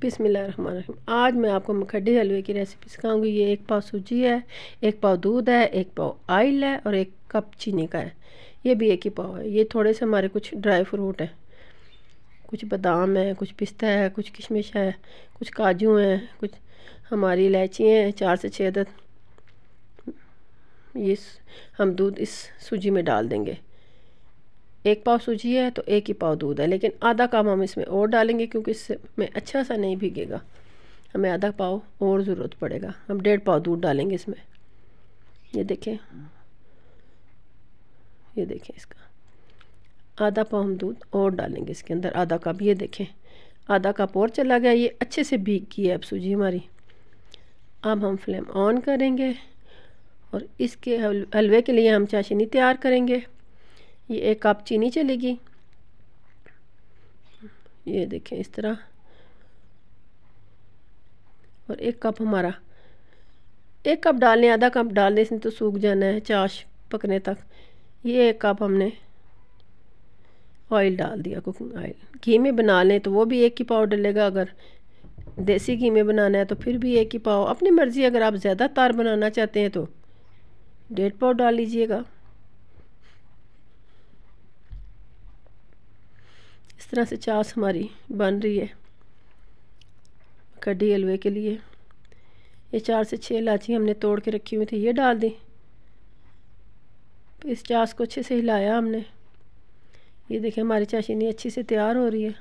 बिसमिल आज मैं आपको मखड्डी हलवे की रेसिपी सिखाऊंगी ये एक पाव सूजी है एक पाव दूध है एक पाव आयल है और एक कप चीनी का है ये भी एक ही पाव है ये थोड़े से हमारे कुछ ड्राई फ्रूट हैं कुछ बादाम है कुछ पिस्ता है कुछ किशमिश है कुछ काजू हैं कुछ हमारी इलायची हैं चार से छः दस ये हम दूध इस सूजी में डाल देंगे एक पाव सूजी है तो एक ही पाव दूध है लेकिन आधा कप हम इसमें और डालेंगे क्योंकि इसमें अच्छा सा नहीं भीगेगा हमें आधा पाव और ज़रूरत पड़ेगा हम डेढ़ पाव दूध डालेंगे इसमें ये देखें ये देखें इसका आधा पाव हम दूध और डालेंगे इसके अंदर आधा कप ये देखें आधा कप और चला गया ये अच्छे से भीग गई है अब सूजी हमारी अब हम फ्लेम ऑन करेंगे और इसके हलवे के लिए हम चाशनी तैयार करेंगे ये एक कप चीनी चलेगी ये देखें इस तरह और एक कप हमारा एक कप डाल लें आधा कप डाल लें इसमें तो सूख जाना है चाश पकने तक ये एक कप हमने ऑयल डाल दिया कुकिंग ऑयल घी में बना लें तो वो भी एक ही पाव डलेगा अगर देसी घी में बनाना है तो फिर भी एक ही पाव अपनी मर्ज़ी अगर आप ज़्यादा तार बनाना चाहते हैं तो डेढ़ पाव डाल लीजिएगा इस तरह से चास हमारी बन रही है कड्डी हलवे के लिए ये चार से छः इलाची हमने तोड़ के रखी हुई थी ये डाल दी इस चास को अच्छे से हिलाया हमने ये देखें हमारी चाशनी अच्छी से तैयार हो रही है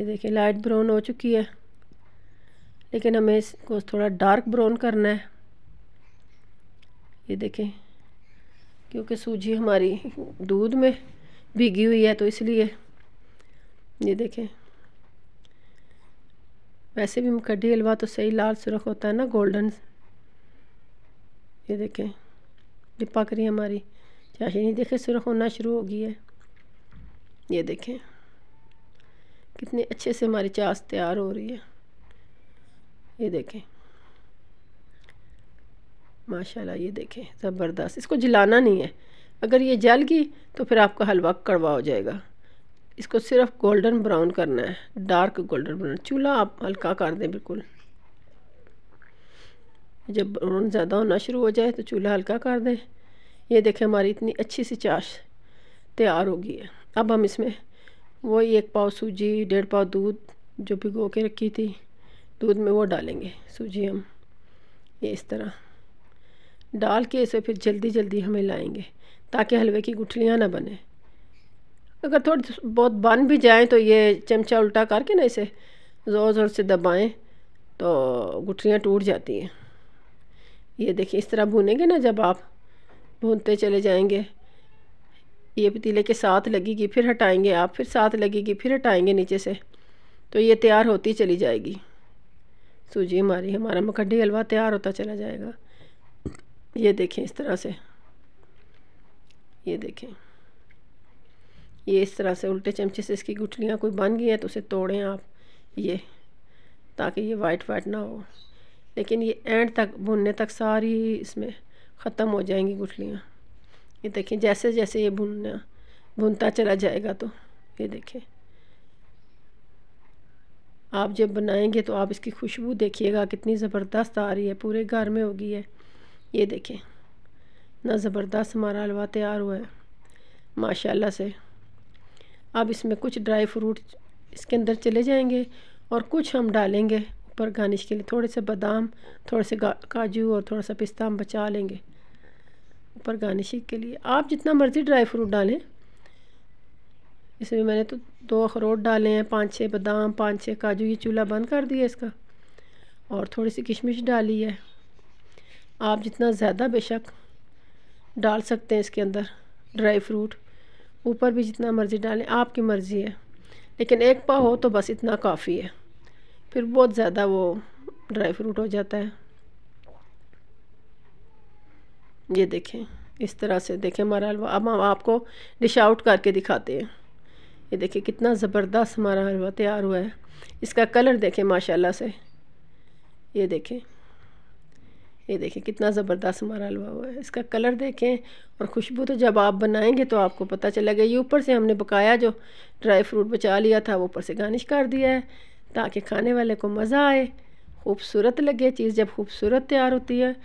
ये देखें लाइट ब्राउन हो चुकी है लेकिन हमें इसको थोड़ा डार्क ब्राउन करना है ये देखें क्योंकि सूजी हमारी दूध में भीगी हुई है तो इसलिए ये देखें वैसे भी मकडी हलवा तो सही लाल सुरख होता है ना गोल्डन ये देखें ये करी रही हमारी चाशनी देखें सुरख होना शुरू हो गई है ये देखें कितने अच्छे से हमारी चास तैयार हो रही है ये देखें माशाल्लाह ये देखें ज़बरदस्त इसको जलाना नहीं है अगर ये जल गई तो फिर आपका हलवा कड़वा हो जाएगा इसको सिर्फ गोल्डन ब्राउन करना है डार्क गोल्डन ब्राउन चूल्हा आप हल्का कर दें बिल्कुल जब ब्राउन ज़्यादा होना शुरू हो जाए तो चूल्हा हल्का कर दें ये देखें हमारी इतनी अच्छी सी चाश तैयार होगी है अब हम इसमें वही एक पाव सूजी डेढ़ पाव दूध जो भिगो के रखी थी दूध में वो डालेंगे सूजी हम ये इस तरह डाल के इसे फिर जल्दी जल्दी हम हिलाएंगे ताकि हलवे की गुठलियाँ ना बने अगर थोड़ी बहुत बन भी जाएँ तो ये चमचा उल्टा करके ना इसे ज़ोर ज़ोर से दबाएँ तो गुठलियाँ टूट जाती हैं ये देखिए इस तरह भूनेंगे ना जब आप भूनते चले जाएंगे ये पतीले के साथ लगेगी फिर हटाएंगे आप फिर साथ लगेगी फिर हटाएंगे नीचे से तो ये तैयार होती चली जाएगी सूजी हमारी हमारा मखंडी हलवा तैयार होता चला जाएगा ये देखें इस तरह से ये देखें ये इस तरह से उल्टे चमचे से इसकी गुठलियाँ कोई बन गई हैं तो उसे तोड़ें आप ये ताकि ये वाइट वाइट ना हो लेकिन ये एंड तक भुनने तक सारी इसमें ख़त्म हो जाएंगी गुठलियाँ ये देखें जैसे जैसे ये भुनना भुनता चला जाएगा तो ये देखें आप जब बनाएंगे तो आप इसकी खुशबू देखिएगा कितनी ज़बरदस्त आ रही है पूरे घर में होगी है ये देखें ना ज़बरदस्त हमारा हलवा तैयार हुआ है माशाल्लाह से अब इसमें कुछ ड्राई फ्रूट इसके अंदर चले जाएंगे और कुछ हम डालेंगे ऊपर गार्निश के लिए थोड़े से बादाम थोड़े से काजू और थोड़ा सा पिस्ता हम बचा लेंगे ऊपर गार्निशिंग के लिए आप जितना मर्ज़ी ड्राई फ्रूट डालें इसमें मैंने तो दो अखरोट डाले हैं पाँच छः बादाम पाँच छः काजू ये चूल्हा बंद कर दिया इसका और थोड़ी सी किशमिश डाली है आप जितना ज़्यादा बेशक डाल सकते हैं इसके अंदर ड्राई फ्रूट ऊपर भी जितना मर्ज़ी डालें आपकी मर्ज़ी है लेकिन एक पाव हो तो बस इतना काफ़ी है फिर बहुत ज़्यादा वो ड्राई फ्रूट हो जाता है ये देखें इस तरह से देखें हमारा हलवा अब हम आपको डिश आउट करके दिखाते हैं ये देखें कितना ज़बरदस्त हमारा हलवा तैयार हुआ है इसका कलर देखें माशाल्लाह से ये देखें ये देखें कितना ज़बरदस्त हमारा हलवा हुआ है इसका कलर देखें और खुशबू तो जब आप बनाएंगे तो आपको पता चलेगा ये ऊपर से हमने बकाया जो ड्राई फ्रूट बचा लिया था वो ऊपर से गार्निश कर दिया है ताकि खाने वाले को मज़ा आए खूबसूरत लगे चीज़ जब खूबसूरत तैयार होती है